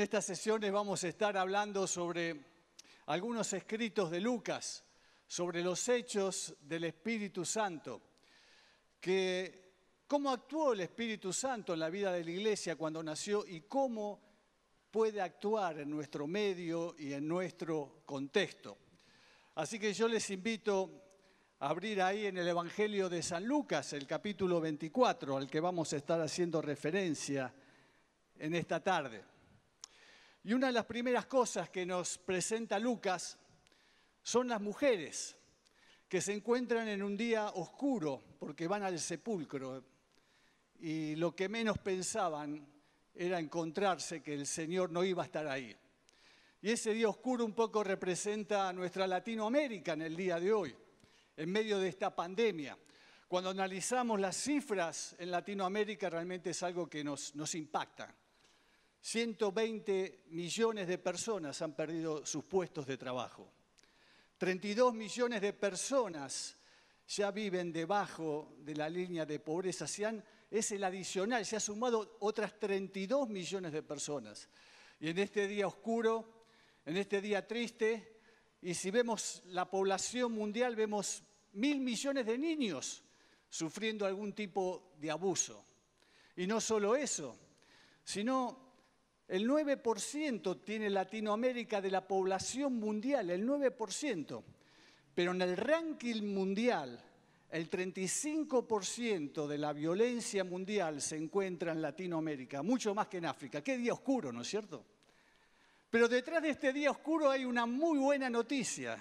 En estas sesiones vamos a estar hablando sobre algunos escritos de Lucas, sobre los hechos del Espíritu Santo, que cómo actuó el Espíritu Santo en la vida de la iglesia cuando nació y cómo puede actuar en nuestro medio y en nuestro contexto. Así que yo les invito a abrir ahí en el Evangelio de San Lucas, el capítulo 24, al que vamos a estar haciendo referencia en esta tarde. Y una de las primeras cosas que nos presenta Lucas son las mujeres que se encuentran en un día oscuro porque van al sepulcro y lo que menos pensaban era encontrarse que el Señor no iba a estar ahí. Y ese día oscuro un poco representa a nuestra Latinoamérica en el día de hoy, en medio de esta pandemia. Cuando analizamos las cifras en Latinoamérica realmente es algo que nos impacta. 120 millones de personas han perdido sus puestos de trabajo. 32 millones de personas ya viven debajo de la línea de pobreza. Se es el adicional, se ha sumado otras 32 millones de personas. Y en este día oscuro, en este día triste, y si vemos la población mundial, vemos mil millones de niños sufriendo algún tipo de abuso. Y no solo eso, sino el 9% tiene Latinoamérica de la población mundial, el 9%. Pero en el ranking mundial, el 35% de la violencia mundial se encuentra en Latinoamérica, mucho más que en África. Qué día oscuro, ¿no es cierto? Pero detrás de este día oscuro hay una muy buena noticia,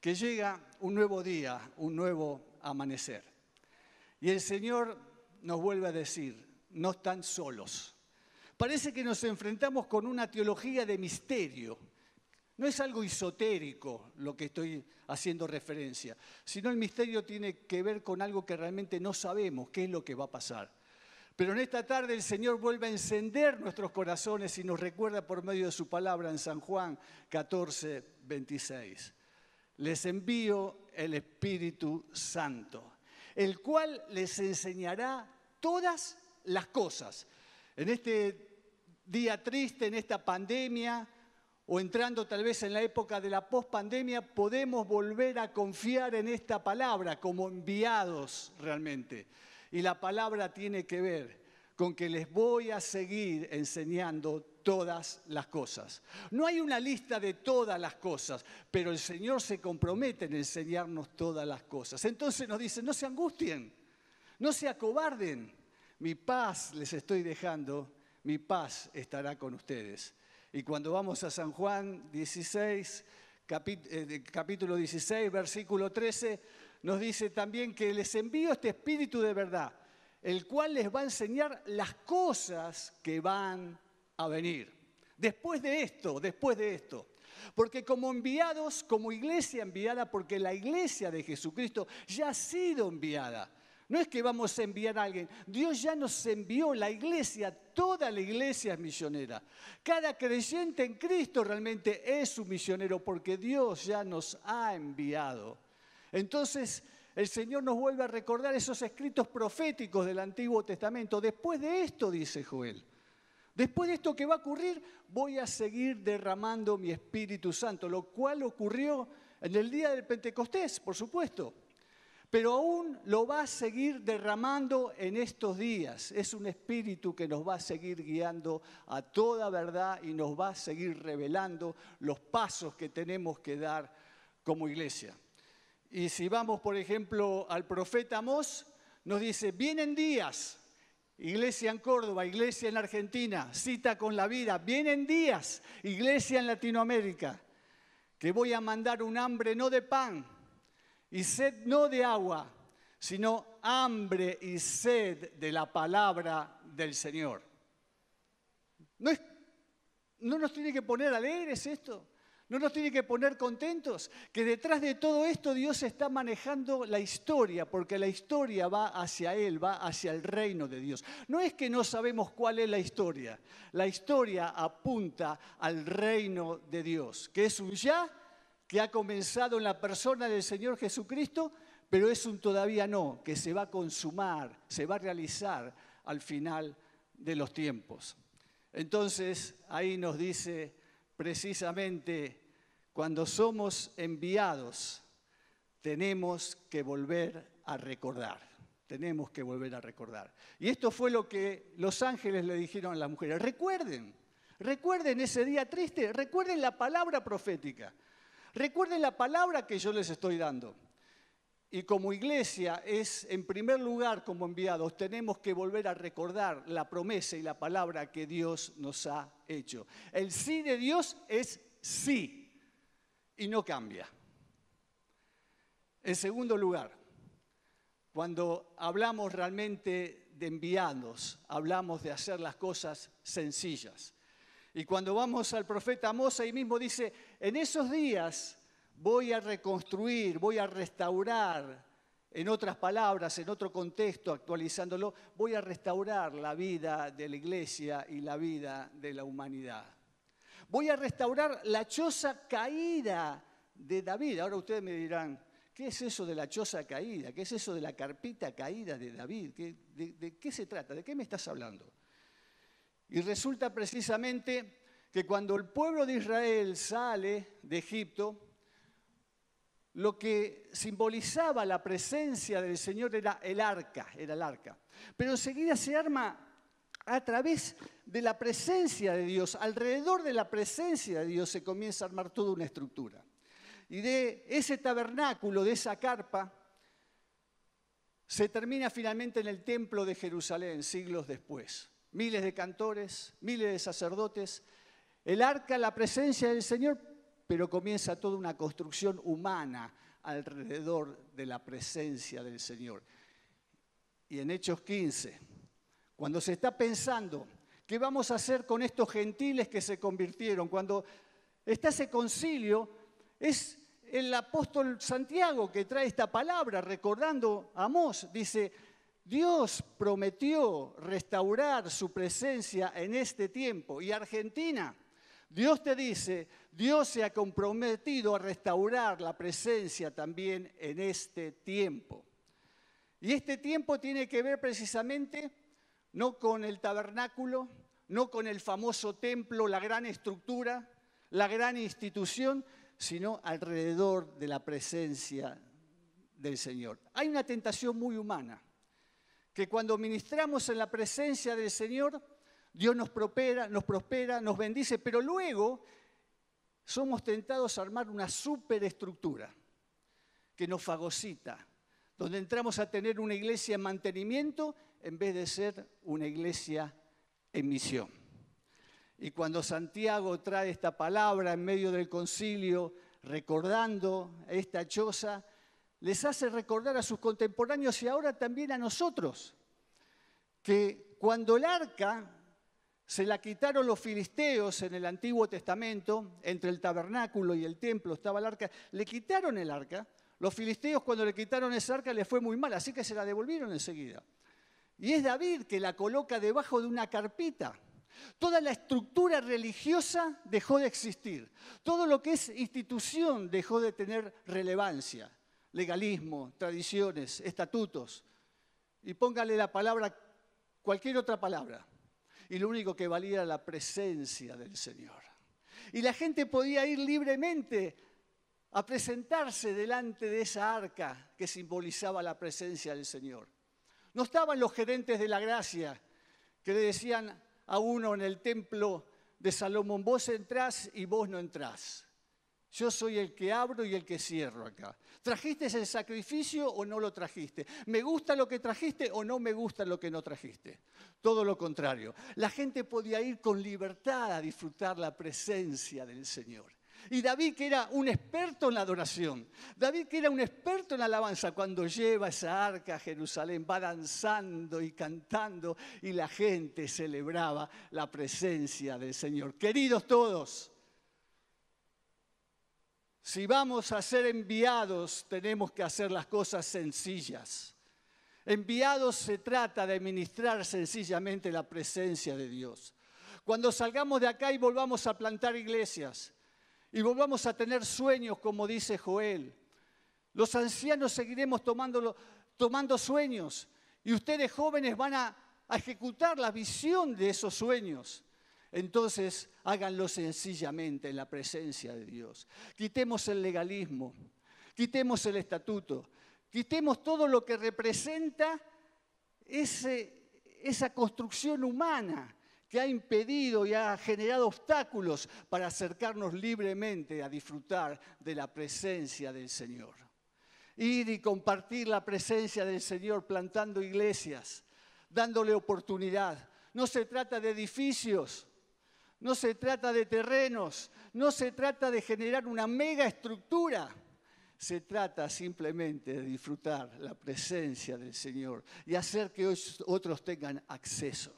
que llega un nuevo día, un nuevo amanecer. Y el Señor nos vuelve a decir, no están solos Parece que nos enfrentamos con una teología de misterio. No es algo esotérico lo que estoy haciendo referencia, sino el misterio tiene que ver con algo que realmente no sabemos qué es lo que va a pasar. Pero en esta tarde el Señor vuelve a encender nuestros corazones y nos recuerda por medio de su palabra en San Juan 14, 26. Les envío el Espíritu Santo, el cual les enseñará todas las cosas. En este día triste en esta pandemia o entrando tal vez en la época de la pospandemia, podemos volver a confiar en esta palabra como enviados realmente. Y la palabra tiene que ver con que les voy a seguir enseñando todas las cosas. No hay una lista de todas las cosas, pero el Señor se compromete en enseñarnos todas las cosas. Entonces nos dice, no se angustien, no se acobarden, mi paz les estoy dejando, mi paz estará con ustedes. Y cuando vamos a San Juan 16, eh, capítulo 16, versículo 13, nos dice también que les envío este espíritu de verdad, el cual les va a enseñar las cosas que van a venir. Después de esto, después de esto. Porque como enviados, como iglesia enviada, porque la iglesia de Jesucristo ya ha sido enviada. No es que vamos a enviar a alguien. Dios ya nos envió la iglesia, toda la iglesia es misionera. Cada creyente en Cristo realmente es un misionero porque Dios ya nos ha enviado. Entonces, el Señor nos vuelve a recordar esos escritos proféticos del Antiguo Testamento. Después de esto, dice Joel, después de esto que va a ocurrir, voy a seguir derramando mi Espíritu Santo, lo cual ocurrió en el día del Pentecostés, por supuesto pero aún lo va a seguir derramando en estos días. Es un espíritu que nos va a seguir guiando a toda verdad y nos va a seguir revelando los pasos que tenemos que dar como iglesia. Y si vamos, por ejemplo, al profeta Mos, nos dice, vienen días, iglesia en Córdoba, iglesia en Argentina, cita con la vida, vienen días, iglesia en Latinoamérica, que voy a mandar un hambre no de pan, y sed no de agua, sino hambre y sed de la palabra del Señor. ¿No, nos tiene que poner alegres esto? ¿No nos tiene que poner contentos? Que detrás de todo esto Dios está manejando la historia, porque la historia va hacia Él, va hacia el reino de Dios. No es que no sabemos cuál es la historia, la historia apunta al reino de Dios, que es un ya que ha comenzado en la persona del Señor Jesucristo, pero es un todavía no, que se va a consumar, se va a realizar al final de los tiempos. Entonces, ahí nos dice precisamente, cuando somos enviados, tenemos que volver a recordar, tenemos que volver a recordar. Y esto fue lo que los ángeles le dijeron a las mujeres, recuerden, recuerden ese día triste, recuerden la palabra profética. Recuerden la palabra que yo les estoy dando. Y como iglesia es, en primer lugar, como enviados, tenemos que volver a recordar la promesa y la palabra que Dios nos ha hecho. El sí de Dios es sí y no cambia. En segundo lugar, cuando hablamos realmente de enviados, hablamos de hacer las cosas sencillas. Y cuando vamos al profeta Mosa ahí mismo dice, en esos días voy a reconstruir, voy a restaurar, en otras palabras, en otro contexto, actualizándolo, voy a restaurar la vida de la iglesia y la vida de la humanidad. Voy a restaurar la choza caída de David. Ahora ustedes me dirán, ¿qué es eso de la choza caída? ¿Qué es eso de la carpita caída de David? de qué se trata? ¿De qué me estás hablando? Y resulta precisamente que cuando el pueblo de Israel sale de Egipto, lo que simbolizaba la presencia del Señor era el arca, era el arca. Pero enseguida se arma a través de la presencia de Dios, alrededor de la presencia de Dios se comienza a armar toda una estructura. Y de ese tabernáculo, de esa carpa, se termina finalmente en el templo de Jerusalén, siglos después miles de cantores, miles de sacerdotes, el arca, la presencia del Señor, pero comienza toda una construcción humana alrededor de la presencia del Señor. Y en Hechos 15, cuando se está pensando qué vamos a hacer con estos gentiles que se convirtieron, cuando está ese concilio, es el apóstol Santiago que trae esta palabra, recordando a Mos, dice, Dios prometió restaurar su presencia en este tiempo. Y Argentina, Dios te dice, Dios se ha comprometido a restaurar la presencia también en este tiempo. Y este tiempo tiene que ver precisamente no con el tabernáculo, no con el famoso templo, la gran estructura, la gran institución, sino alrededor de la presencia del Señor. Hay una tentación muy humana que cuando ministramos en la presencia del Señor, Dios nos prospera, nos prospera, nos bendice, pero luego somos tentados a armar una superestructura que nos fagocita, donde entramos a tener una iglesia en mantenimiento en vez de ser una iglesia en misión. Y cuando Santiago trae esta palabra en medio del concilio, recordando esta choza, les hace recordar a sus contemporáneos y ahora también a nosotros, que cuando el arca se la quitaron los filisteos en el Antiguo Testamento, entre el tabernáculo y el templo estaba el arca, le quitaron el arca, los filisteos cuando le quitaron esa arca le fue muy mal, así que se la devolvieron enseguida. Y es David que la coloca debajo de una carpita. Toda la estructura religiosa dejó de existir. Todo lo que es institución dejó de tener relevancia legalismo, tradiciones, estatutos, y póngale la palabra, cualquier otra palabra, y lo único que valía era la presencia del Señor. Y la gente podía ir libremente a presentarse delante de esa arca que simbolizaba la presencia del Señor. No estaban los gerentes de la gracia que le decían a uno en el templo de Salomón, vos entrás y vos no entrás. Yo soy el que abro y el que cierro acá. ¿Trajiste ese sacrificio o no lo trajiste? ¿Me gusta lo que trajiste o no me gusta lo que no trajiste? Todo lo contrario. La gente podía ir con libertad a disfrutar la presencia del Señor. Y David, que era un experto en la adoración, David, que era un experto en la alabanza, cuando lleva esa arca a Jerusalén, va danzando y cantando, y la gente celebraba la presencia del Señor. Queridos todos, si vamos a ser enviados, tenemos que hacer las cosas sencillas. Enviados se trata de ministrar sencillamente la presencia de Dios. Cuando salgamos de acá y volvamos a plantar iglesias y volvamos a tener sueños, como dice Joel, los ancianos seguiremos tomando, tomando sueños y ustedes jóvenes van a ejecutar la visión de esos sueños. Entonces, háganlo sencillamente en la presencia de Dios. Quitemos el legalismo, quitemos el estatuto, quitemos todo lo que representa esa construcción humana que ha impedido y ha generado obstáculos para acercarnos libremente a disfrutar de la presencia del Señor. Ir y compartir la presencia del Señor plantando iglesias, dándole oportunidad. No se trata de edificios, no se trata de terrenos, no se trata de generar una mega estructura. Se trata simplemente de disfrutar la presencia del Señor y hacer que otros tengan acceso.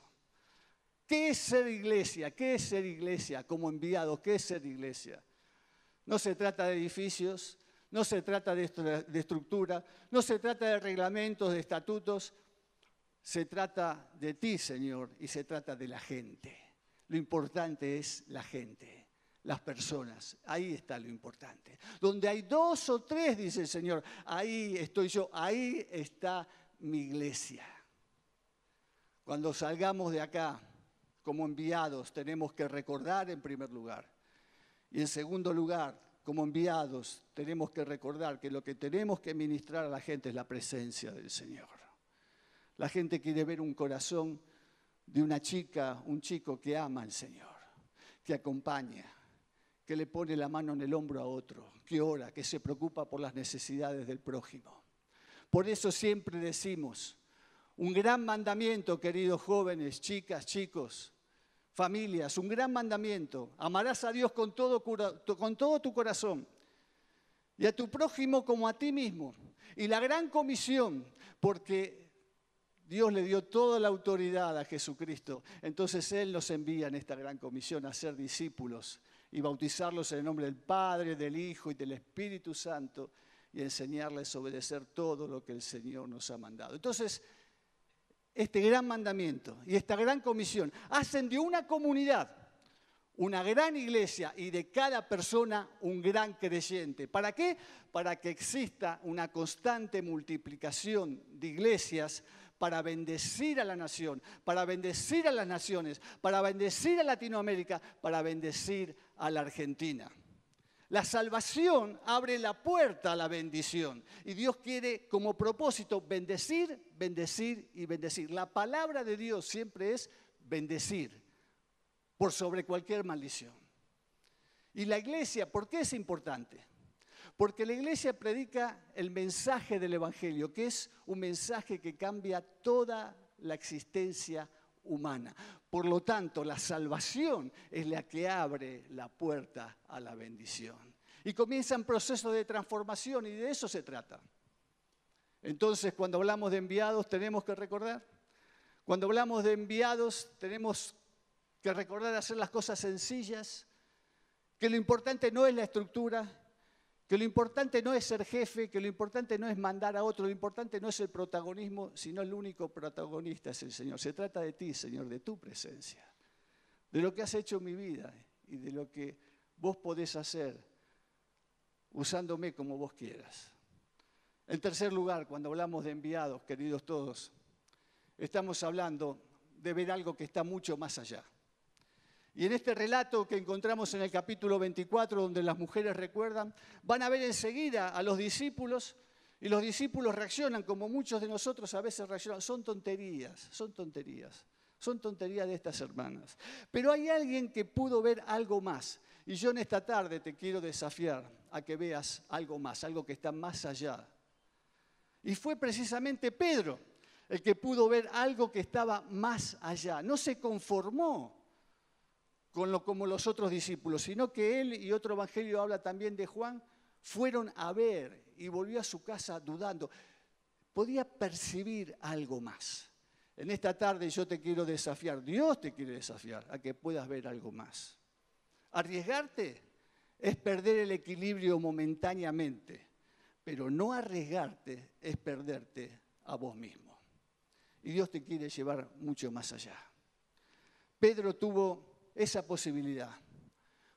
¿Qué es ser iglesia? ¿Qué es ser iglesia como enviado? ¿Qué es ser iglesia? No se trata de edificios, no se trata de, de estructura, no se trata de reglamentos, de estatutos. Se trata de ti, Señor, y se trata de la gente. Lo importante es la gente, las personas. Ahí está lo importante. Donde hay dos o tres, dice el Señor, ahí estoy yo, ahí está mi iglesia. Cuando salgamos de acá como enviados, tenemos que recordar en primer lugar. Y en segundo lugar, como enviados, tenemos que recordar que lo que tenemos que ministrar a la gente es la presencia del Señor. La gente quiere ver un corazón de una chica, un chico que ama al Señor, que acompaña, que le pone la mano en el hombro a otro, que ora, que se preocupa por las necesidades del prójimo. Por eso siempre decimos, un gran mandamiento, queridos jóvenes, chicas, chicos, familias, un gran mandamiento, amarás a Dios con todo, con todo tu corazón y a tu prójimo como a ti mismo. Y la gran comisión, porque Dios le dio toda la autoridad a Jesucristo. Entonces Él nos envía en esta gran comisión a ser discípulos y bautizarlos en el nombre del Padre, del Hijo y del Espíritu Santo y enseñarles a obedecer todo lo que el Señor nos ha mandado. Entonces, este gran mandamiento y esta gran comisión hacen de una comunidad una gran iglesia y de cada persona un gran creyente. ¿Para qué? Para que exista una constante multiplicación de iglesias, para bendecir a la nación, para bendecir a las naciones, para bendecir a Latinoamérica, para bendecir a la Argentina. La salvación abre la puerta a la bendición. Y Dios quiere como propósito bendecir, bendecir y bendecir. La palabra de Dios siempre es bendecir por sobre cualquier maldición. Y la iglesia, ¿por qué es importante? Porque la iglesia predica el mensaje del Evangelio, que es un mensaje que cambia toda la existencia humana. Por lo tanto, la salvación es la que abre la puerta a la bendición. Y comienza un proceso de transformación y de eso se trata. Entonces, cuando hablamos de enviados, tenemos que recordar. Cuando hablamos de enviados, tenemos que recordar hacer las cosas sencillas, que lo importante no es la estructura, que lo importante no es ser jefe, que lo importante no es mandar a otro, lo importante no es el protagonismo, sino el único protagonista es el Señor. Se trata de ti, Señor, de tu presencia, de lo que has hecho en mi vida y de lo que vos podés hacer usándome como vos quieras. En tercer lugar, cuando hablamos de enviados, queridos todos, estamos hablando de ver algo que está mucho más allá. Y en este relato que encontramos en el capítulo 24, donde las mujeres recuerdan, van a ver enseguida a los discípulos y los discípulos reaccionan como muchos de nosotros a veces reaccionan. Son tonterías, son tonterías, son tonterías de estas hermanas. Pero hay alguien que pudo ver algo más. Y yo en esta tarde te quiero desafiar a que veas algo más, algo que está más allá. Y fue precisamente Pedro el que pudo ver algo que estaba más allá. No se conformó con lo, como los otros discípulos, sino que él y otro evangelio habla también de Juan, fueron a ver y volvió a su casa dudando. Podía percibir algo más. En esta tarde yo te quiero desafiar, Dios te quiere desafiar a que puedas ver algo más. Arriesgarte es perder el equilibrio momentáneamente, pero no arriesgarte es perderte a vos mismo. Y Dios te quiere llevar mucho más allá. Pedro tuvo esa posibilidad.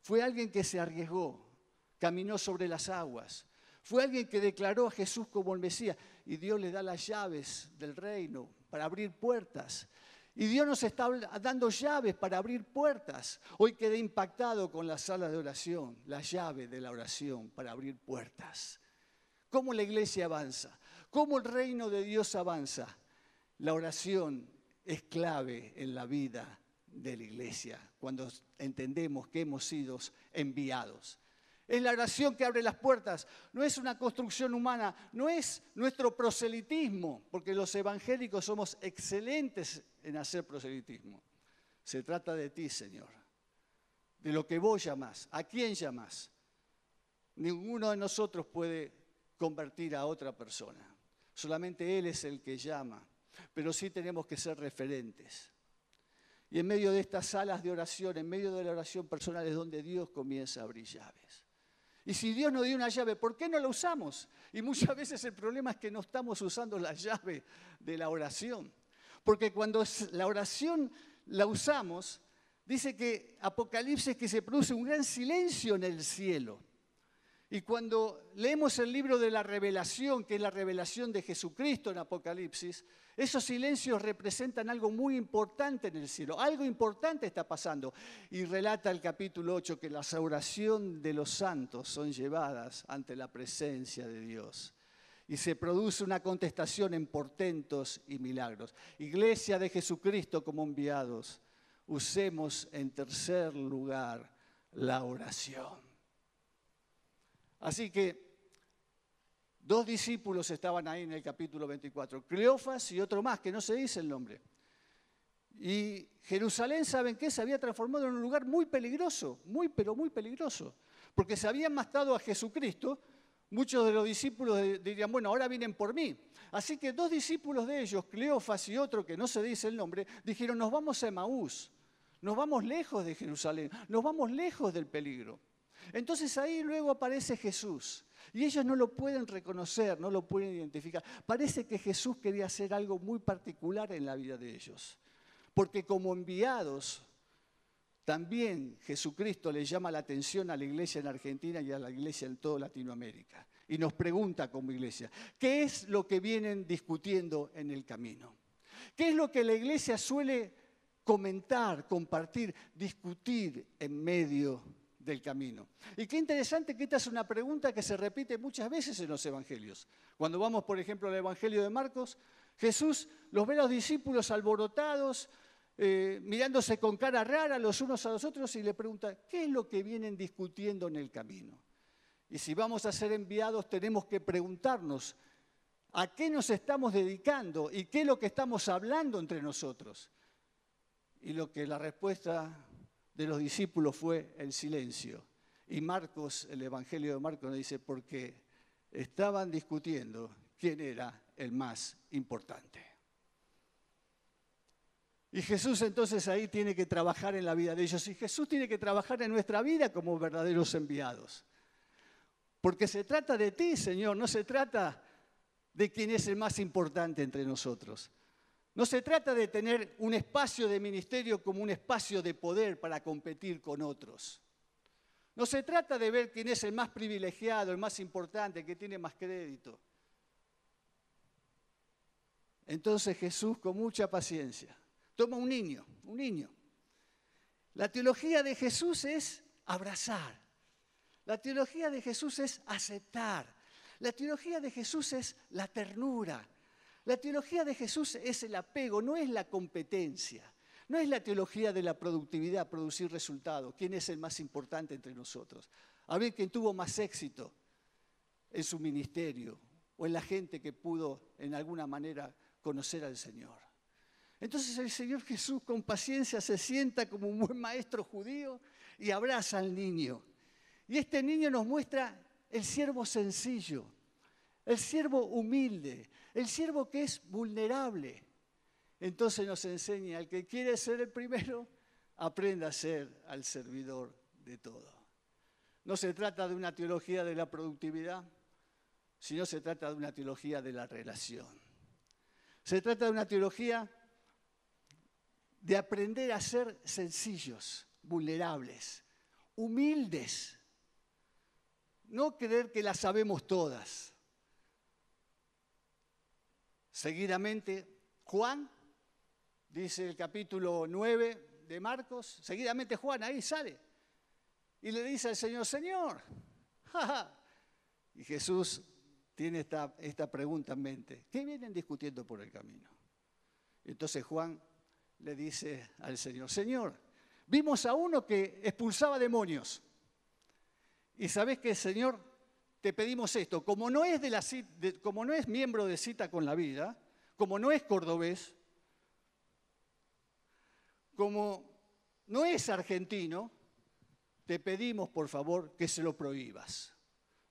Fue alguien que se arriesgó, caminó sobre las aguas. Fue alguien que declaró a Jesús como el Mesías y Dios le da las llaves del reino para abrir puertas. Y Dios nos está dando llaves para abrir puertas. Hoy quedé impactado con la sala de oración, la llave de la oración para abrir puertas. ¿Cómo la iglesia avanza? ¿Cómo el reino de Dios avanza? La oración es clave en la vida de la iglesia cuando entendemos que hemos sido enviados. Es la oración que abre las puertas, no es una construcción humana, no es nuestro proselitismo, porque los evangélicos somos excelentes en hacer proselitismo. Se trata de ti, Señor, de lo que vos llamás, a quién llamás. Ninguno de nosotros puede convertir a otra persona, solamente Él es el que llama, pero sí tenemos que ser referentes. Y en medio de estas salas de oración, en medio de la oración personal es donde Dios comienza a abrir llaves. Y si Dios nos dio una llave, ¿por qué no la usamos? Y muchas veces el problema es que no estamos usando la llave de la oración. Porque cuando la oración la usamos, dice que Apocalipsis que se produce un gran silencio en el cielo. Y cuando leemos el libro de la revelación, que es la revelación de Jesucristo en Apocalipsis, esos silencios representan algo muy importante en el cielo, algo importante está pasando. Y relata el capítulo 8 que las oraciones de los santos son llevadas ante la presencia de Dios. Y se produce una contestación en portentos y milagros. Iglesia de Jesucristo como enviados, usemos en tercer lugar la oración. Así que dos discípulos estaban ahí en el capítulo 24, Cleofas y otro más, que no se dice el nombre. Y Jerusalén, ¿saben qué? Se había transformado en un lugar muy peligroso, muy, pero muy peligroso, porque se habían matado a Jesucristo. Muchos de los discípulos dirían, bueno, ahora vienen por mí. Así que dos discípulos de ellos, Cleofas y otro que no se dice el nombre, dijeron, nos vamos a Emaús, nos vamos lejos de Jerusalén, nos vamos lejos del peligro. Entonces ahí luego aparece Jesús. Y ellos no lo pueden reconocer, no lo pueden identificar. Parece que Jesús quería hacer algo muy particular en la vida de ellos. Porque como enviados, también Jesucristo le llama la atención a la iglesia en Argentina y a la iglesia en toda Latinoamérica. Y nos pregunta como iglesia, ¿qué es lo que vienen discutiendo en el camino? ¿Qué es lo que la iglesia suele comentar, compartir, discutir en medio del camino. Y qué interesante que esta es una pregunta que se repite muchas veces en los evangelios. Cuando vamos, por ejemplo, al evangelio de Marcos, Jesús los ve a los discípulos alborotados, eh, mirándose con cara rara los unos a los otros y le pregunta, ¿qué es lo que vienen discutiendo en el camino? Y si vamos a ser enviados, tenemos que preguntarnos a qué nos estamos dedicando y qué es lo que estamos hablando entre nosotros. Y lo que la respuesta de los discípulos fue el silencio. Y Marcos, el Evangelio de Marcos nos dice, porque estaban discutiendo quién era el más importante. Y Jesús entonces ahí tiene que trabajar en la vida de ellos. Y Jesús tiene que trabajar en nuestra vida como verdaderos enviados. Porque se trata de ti, Señor, no se trata de quién es el más importante entre nosotros. No se trata de tener un espacio de ministerio como un espacio de poder para competir con otros. No se trata de ver quién es el más privilegiado, el más importante, el que tiene más crédito. Entonces Jesús, con mucha paciencia, toma un niño, un niño. La teología de Jesús es abrazar. La teología de Jesús es aceptar. La teología de Jesús es la ternura, la teología de Jesús es el apego, no es la competencia. No es la teología de la productividad, producir resultados, quién es el más importante entre nosotros. A ver quién tuvo más éxito en su ministerio o en la gente que pudo en alguna manera conocer al Señor. Entonces el Señor Jesús con paciencia se sienta como un buen maestro judío y abraza al niño. Y este niño nos muestra el siervo sencillo, el siervo humilde, el siervo que es vulnerable. Entonces nos enseña, al que quiere ser el primero, aprenda a ser al servidor de todo. No se trata de una teología de la productividad, sino se trata de una teología de la relación. Se trata de una teología de aprender a ser sencillos, vulnerables, humildes. No creer que las sabemos todas Seguidamente, Juan, dice el capítulo 9 de Marcos, seguidamente Juan ahí sale y le dice al Señor, Señor, y Jesús tiene esta, esta pregunta en mente, ¿qué vienen discutiendo por el camino? Entonces Juan le dice al Señor, Señor, vimos a uno que expulsaba demonios. Y sabes que el Señor te pedimos esto. Como no es, miembro de Cita con la Vida, como no es cordobés, como no es argentino, te pedimos por favor que se lo prohíbas.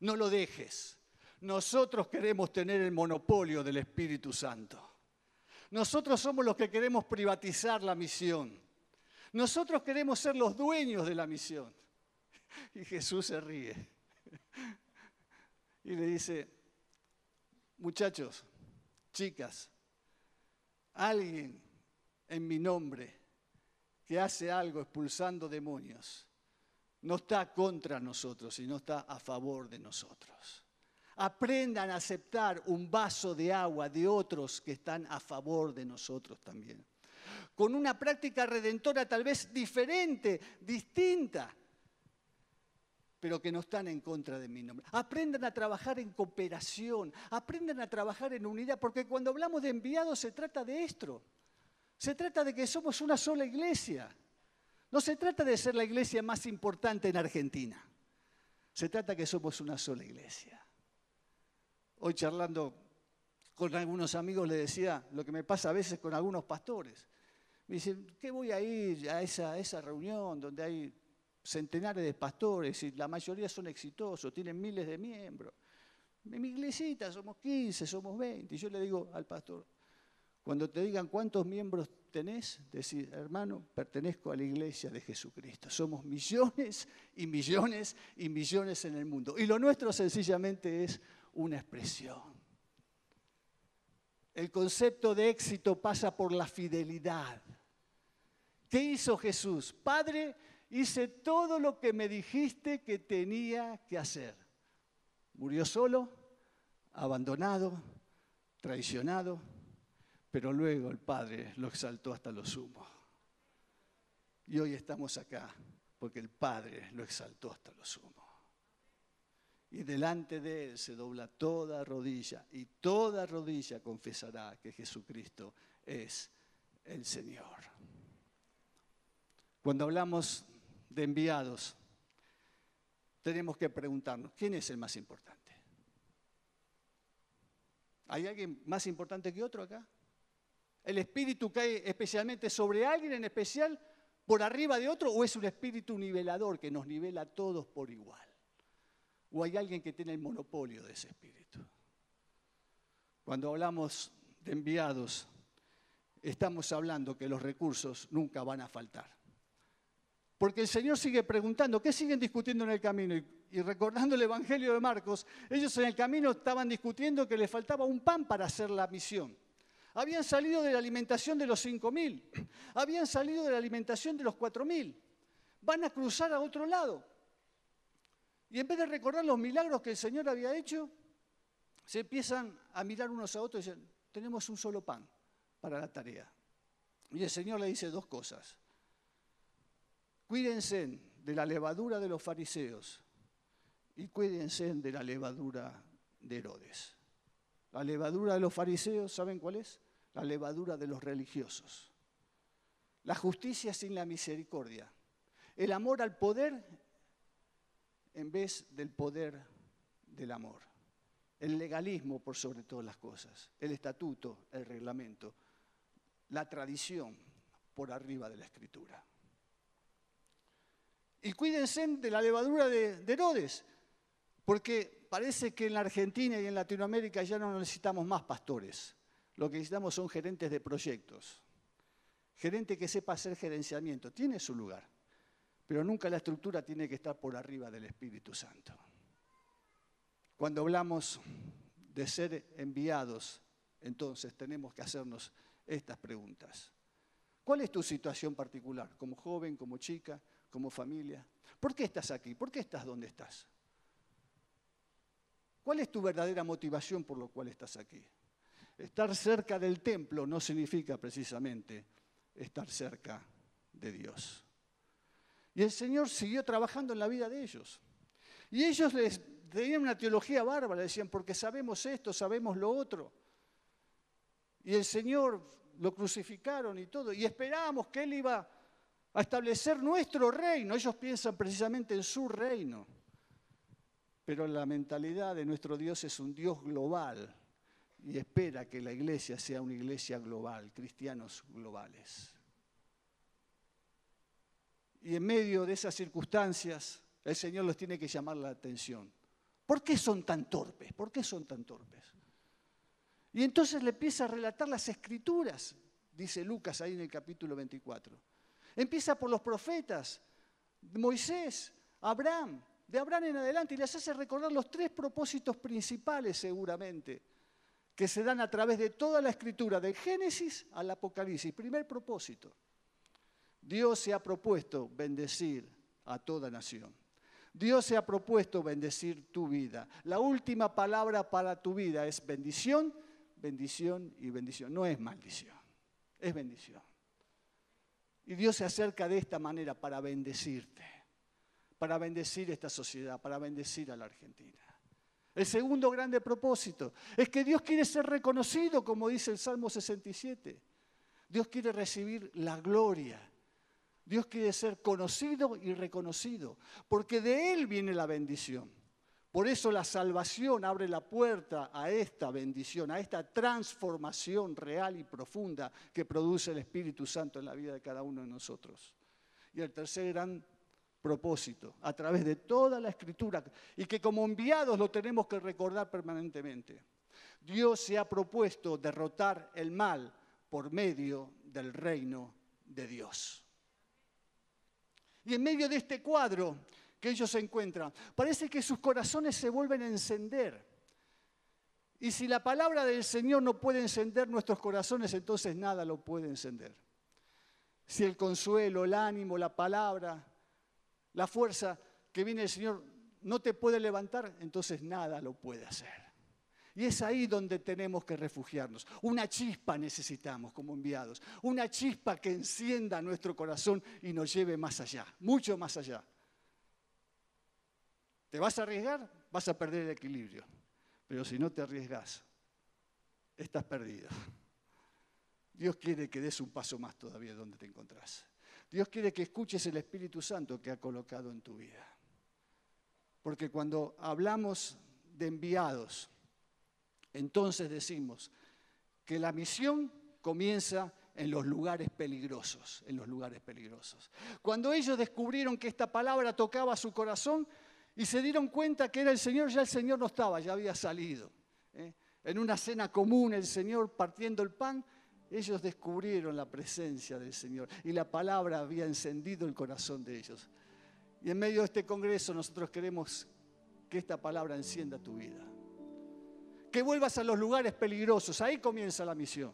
No lo dejes. Nosotros queremos tener el monopolio del Espíritu Santo. Nosotros somos los que queremos privatizar la misión. Nosotros queremos ser los dueños de la misión. Y Jesús se ríe y le dice, muchachos, chicas, alguien en mi nombre que hace algo expulsando demonios, no está contra nosotros, sino está a favor de nosotros. Aprendan a aceptar un vaso de agua de otros que están a favor de nosotros también. Con una práctica redentora tal vez diferente, distinta, pero que no están en contra de mi nombre. Aprendan a trabajar en cooperación, aprendan a trabajar en unidad, porque cuando hablamos de enviados se trata de esto. Se trata de que somos una sola iglesia. No se trata de ser la iglesia más importante en Argentina. Se trata de que somos una sola iglesia. Hoy charlando con algunos amigos le decía lo que me pasa a veces con algunos pastores. Me dicen, ¿qué voy a ir a esa, a esa reunión donde hay centenares de pastores y la mayoría son exitosos, tienen miles de miembros. En mi iglesita somos 15, somos 20. Y yo le digo al pastor, cuando te digan cuántos miembros tenés, decís, hermano, pertenezco a la iglesia de Jesucristo. Somos millones y millones y millones en el mundo. Y lo nuestro sencillamente es una expresión. El concepto de éxito pasa por la fidelidad. ¿Qué hizo Jesús? Padre, hice todo lo que me dijiste que tenía que hacer. Murió solo, abandonado, traicionado, pero luego el Padre lo exaltó hasta lo sumo. Y hoy estamos acá porque el Padre lo exaltó hasta lo sumo. Y delante de Él se dobla toda rodilla y toda rodilla confesará que Jesucristo es el Señor. Cuando hablamos de enviados, tenemos que preguntarnos, ¿quién es el más importante? ¿Hay alguien más importante que otro acá? ¿El espíritu cae especialmente sobre alguien en especial por arriba de otro o es un espíritu nivelador que nos nivela a todos por igual? ¿O hay alguien que tiene el monopolio de ese espíritu? Cuando hablamos de enviados, estamos hablando que los recursos nunca van a faltar. Porque el Señor sigue preguntando, ¿qué siguen discutiendo en el camino? Y, recordando el Evangelio de Marcos, ellos en el camino estaban discutiendo que les faltaba un pan para hacer la misión. Habían salido de la alimentación de los 5.000, habían salido de la alimentación de los 4.000, van a cruzar a otro lado. Y en vez de recordar los milagros que el Señor había hecho, se empiezan a mirar unos a otros y dicen, tenemos un solo pan para la tarea. Y el Señor le dice dos cosas. Cuídense de la levadura de los fariseos y cuídense de la levadura de Herodes. La levadura de los fariseos, ¿saben cuál es? La levadura de los religiosos. La justicia sin la misericordia. El amor al poder en vez del poder del amor. El legalismo por sobre todas las cosas. El estatuto, el reglamento. La tradición por arriba de la escritura. Y cuídense de la levadura de, Herodes, porque parece que en la Argentina y en Latinoamérica ya no necesitamos más pastores. Lo que necesitamos son gerentes de proyectos. Gerente que sepa hacer gerenciamiento. Tiene su lugar, pero nunca la estructura tiene que estar por arriba del Espíritu Santo. Cuando hablamos de ser enviados, entonces tenemos que hacernos estas preguntas. ¿Cuál es tu situación particular, como joven, como chica? como familia? ¿Por qué estás aquí? ¿Por qué estás donde estás? ¿Cuál es tu verdadera motivación por lo cual estás aquí? Estar cerca del templo no significa precisamente estar cerca de Dios. Y el Señor siguió trabajando en la vida de ellos. Y ellos les tenían una teología bárbara, decían, porque sabemos esto, sabemos lo otro. Y el Señor lo crucificaron y todo. Y esperábamos que Él iba a establecer nuestro reino. Ellos piensan precisamente en su reino. Pero la mentalidad de nuestro Dios es un Dios global y espera que la iglesia sea una iglesia global, cristianos globales. Y en medio de esas circunstancias, el Señor los tiene que llamar la atención. ¿Por qué son tan torpes? ¿Por qué son tan torpes? Y entonces le empieza a relatar las escrituras, dice Lucas ahí en el capítulo 24. Empieza por los profetas, Moisés, Abraham, de Abraham en adelante, y les hace recordar los tres propósitos principales seguramente, que se dan a través de toda la escritura, del Génesis al Apocalipsis. Primer propósito, Dios se ha propuesto bendecir a toda nación. Dios se ha propuesto bendecir tu vida. La última palabra para tu vida es bendición, bendición y bendición. No es maldición, es bendición. Y Dios se acerca de esta manera para bendecirte, para bendecir esta sociedad, para bendecir a la Argentina. El segundo grande propósito es que Dios quiere ser reconocido, como dice el Salmo 67. Dios quiere recibir la gloria. Dios quiere ser conocido y reconocido, porque de Él viene la bendición. Por eso la salvación abre la puerta a esta bendición, a esta transformación real y profunda que produce el Espíritu Santo en la vida de cada uno de nosotros. Y el tercer gran propósito, a través de toda la escritura, y que como enviados lo tenemos que recordar permanentemente. Dios se ha propuesto derrotar el mal por medio del reino de Dios. Y en medio de este cuadro que ellos se encuentran. Parece que sus corazones se vuelven a encender. Y si la palabra del Señor no puede encender nuestros corazones, entonces nada lo puede encender. Si el consuelo, el ánimo, la palabra, la fuerza que viene del Señor no te puede levantar, entonces nada lo puede hacer. Y es ahí donde tenemos que refugiarnos. Una chispa necesitamos como enviados, una chispa que encienda nuestro corazón y nos lleve más allá, mucho más allá te vas a arriesgar, vas a perder el equilibrio. Pero si no te arriesgas, estás perdido. Dios quiere que des un paso más todavía donde te encontrás. Dios quiere que escuches el Espíritu Santo que ha colocado en tu vida. Porque cuando hablamos de enviados, entonces decimos que la misión comienza en los lugares peligrosos, en los lugares peligrosos. Cuando ellos descubrieron que esta palabra tocaba su corazón, y se dieron cuenta que era el Señor, ya el Señor no estaba, ya había salido. ¿eh? En una cena común el Señor partiendo el pan, ellos descubrieron la presencia del Señor y la palabra había encendido el corazón de ellos. Y en medio de este congreso nosotros queremos que esta palabra encienda tu vida. Que vuelvas a los lugares peligrosos, ahí comienza la misión.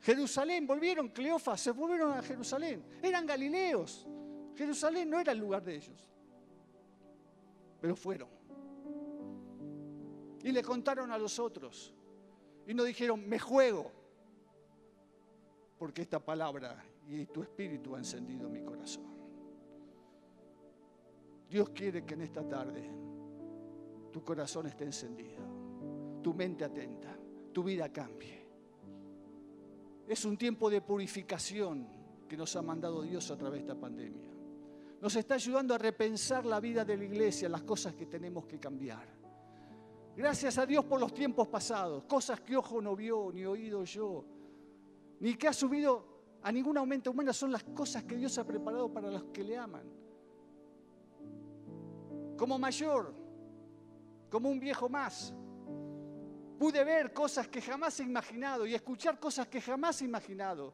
Jerusalén, volvieron Cleofas, se volvieron a Jerusalén. Eran galileos. Jerusalén no era el lugar de ellos pero fueron. Y le contaron a los otros. Y no dijeron, me juego, porque esta palabra y tu espíritu ha encendido mi corazón. Dios quiere que en esta tarde tu corazón esté encendido, tu mente atenta, tu vida cambie. Es un tiempo de purificación que nos ha mandado Dios a través de esta pandemia nos está ayudando a repensar la vida de la iglesia, las cosas que tenemos que cambiar. Gracias a Dios por los tiempos pasados, cosas que ojo no vio, ni oído yo, ni que ha subido a ningún aumento humano, son las cosas que Dios ha preparado para los que le aman. Como mayor, como un viejo más, pude ver cosas que jamás he imaginado y escuchar cosas que jamás he imaginado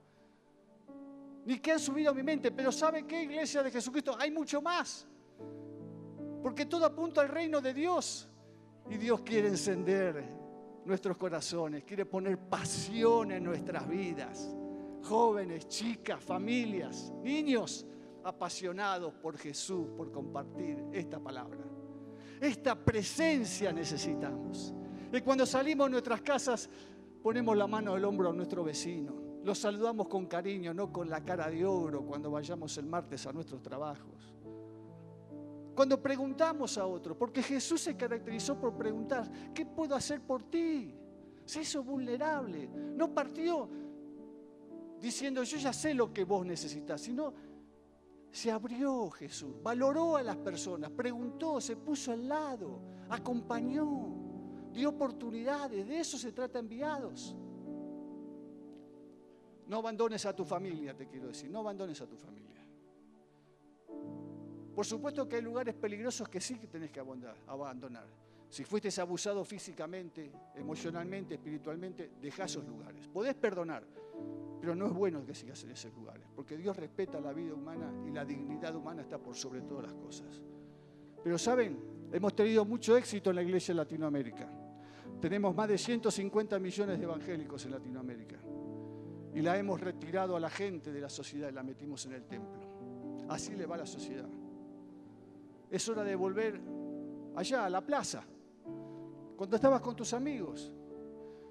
ni que han subido a mi mente. Pero ¿sabe qué, iglesia de Jesucristo? Hay mucho más. Porque todo apunta al reino de Dios. Y Dios quiere encender nuestros corazones, quiere poner pasión en nuestras vidas. Jóvenes, chicas, familias, niños apasionados por Jesús, por compartir esta palabra. Esta presencia necesitamos. Y cuando salimos de nuestras casas, ponemos la mano del hombro a nuestro vecino los saludamos con cariño, no con la cara de oro cuando vayamos el martes a nuestros trabajos. Cuando preguntamos a otro, porque Jesús se caracterizó por preguntar, ¿qué puedo hacer por ti? Se hizo vulnerable, no partió diciendo, yo ya sé lo que vos necesitas, sino se abrió Jesús, valoró a las personas, preguntó, se puso al lado, acompañó, dio oportunidades, de eso se trata enviados. No abandones a tu familia, te quiero decir, no abandones a tu familia. Por supuesto que hay lugares peligrosos que sí que tenés que abandonar. Si fuiste abusado físicamente, emocionalmente, espiritualmente, deja esos lugares. Podés perdonar, pero no es bueno que sigas en esos lugares, porque Dios respeta la vida humana y la dignidad humana está por sobre todas las cosas. Pero saben, hemos tenido mucho éxito en la iglesia en Latinoamérica. Tenemos más de 150 millones de evangélicos en Latinoamérica y la hemos retirado a la gente de la sociedad y la metimos en el templo. Así le va la sociedad. Es hora de volver allá, a la plaza, cuando estabas con tus amigos.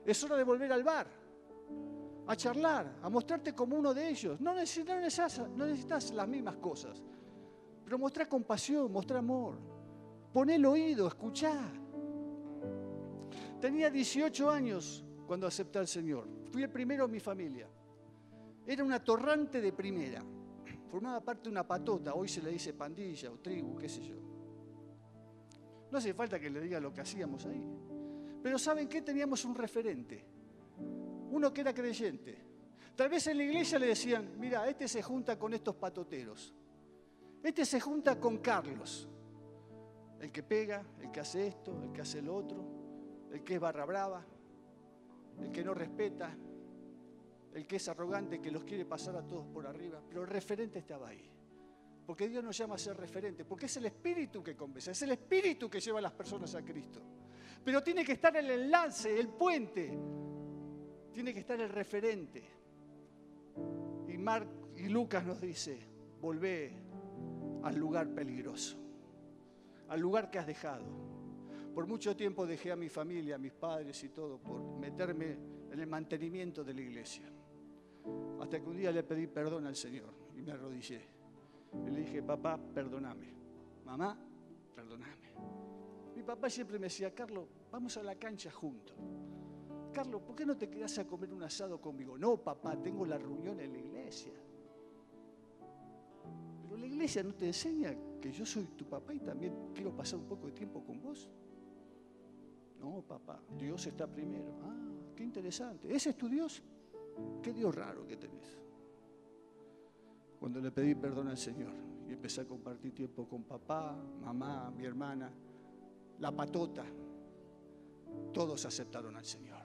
Es hora de volver al bar, a charlar, a mostrarte como uno de ellos. No necesitas, las mismas cosas, pero mostrar compasión, mostrar amor. Pon el oído, escuchá. Tenía 18 años cuando acepté al Señor. Fui el primero en mi familia. Era una torrante de primera. Formaba parte de una patota, hoy se le dice pandilla o tribu, qué sé yo. No hace falta que le diga lo que hacíamos ahí. Pero ¿saben qué? Teníamos un referente. Uno que era creyente. Tal vez en la iglesia le decían, mira, este se junta con estos patoteros. Este se junta con Carlos. El que pega, el que hace esto, el que hace el otro, el que es barra brava el que no respeta, el que es arrogante, que los quiere pasar a todos por arriba, pero el referente estaba ahí. Porque Dios nos llama a ser referente, porque es el Espíritu que convence, es el Espíritu que lleva a las personas a Cristo. Pero tiene que estar el enlace, el puente, tiene que estar el referente. Y, y Lucas nos dice, volvé al lugar peligroso, al lugar que has dejado por mucho tiempo dejé a mi familia, a mis padres y todo, por meterme en el mantenimiento de la iglesia. Hasta que un día le pedí perdón al Señor y me arrodillé. Y le dije, papá, perdóname. Mamá, perdóname. Mi papá siempre me decía, Carlos, vamos a la cancha juntos. Carlos, ¿por qué no te quedas a comer un asado conmigo? No, papá, tengo la reunión en la iglesia. Pero la iglesia no te enseña que yo soy tu papá y también quiero pasar un poco de tiempo con vos. No, papá, Dios está primero. Ah, qué interesante. ¿Ese es tu Dios? Qué Dios raro que tenés. Cuando le pedí perdón al Señor y empecé a compartir tiempo con papá, mamá, mi hermana, la patota, todos aceptaron al Señor.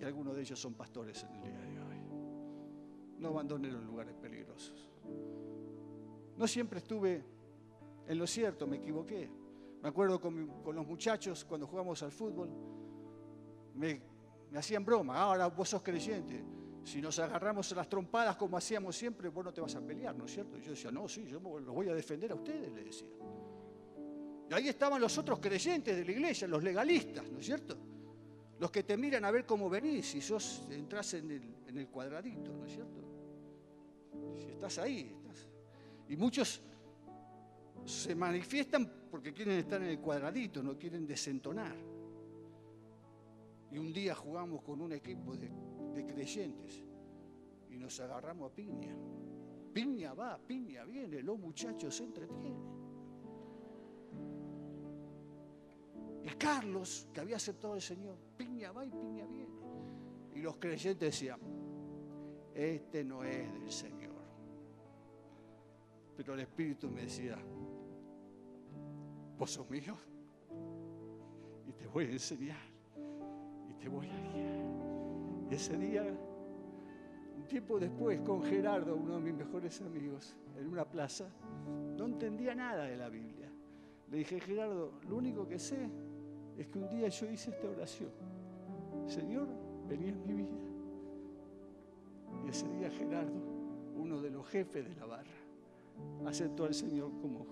Y algunos de ellos son pastores en el día de hoy. No abandoné los lugares peligrosos. No siempre estuve en lo cierto, me equivoqué. Me acuerdo con, los muchachos cuando jugamos al fútbol, me, hacían broma, ah, ahora vos sos creyente. Si nos agarramos las trompadas como hacíamos siempre, vos no te vas a pelear, ¿no es cierto? Y yo decía, no, sí, yo los voy a defender a ustedes, le decía. Y ahí estaban los otros creyentes de la iglesia, los legalistas, ¿no es cierto? Los que te miran a ver cómo venís, si sos, entras en el, en el cuadradito, ¿no es cierto? Si estás ahí, estás. Y muchos se manifiestan porque quieren estar en el cuadradito, no quieren desentonar. Y un día jugamos con un equipo de, creyentes y nos agarramos a piña. Piña va, piña viene, los muchachos se entretienen. Y Carlos, que había aceptado al Señor, piña va y piña viene. Y los creyentes decían, este no es del Señor. Pero el Espíritu me decía, esposo mío, y te voy a enseñar, y te voy a guiar. ese día, un tiempo después, con Gerardo, uno de mis mejores amigos, en una plaza, no entendía nada de la Biblia. Le dije, Gerardo, lo único que sé es que un día yo hice esta oración. Señor, venía en mi vida. Y ese día Gerardo, uno de los jefes de la barra, aceptó al Señor como,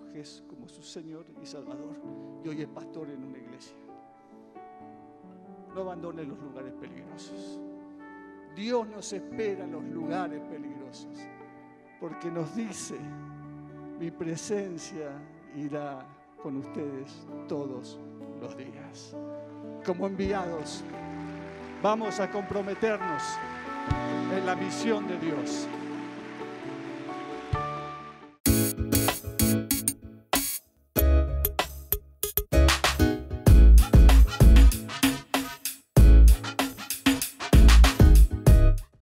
como su Señor y Salvador y hoy es pastor en una iglesia. No abandone los lugares peligrosos. Dios nos espera en los lugares peligrosos porque nos dice, mi presencia irá con ustedes todos los días. Como enviados, vamos a comprometernos en la misión de Dios.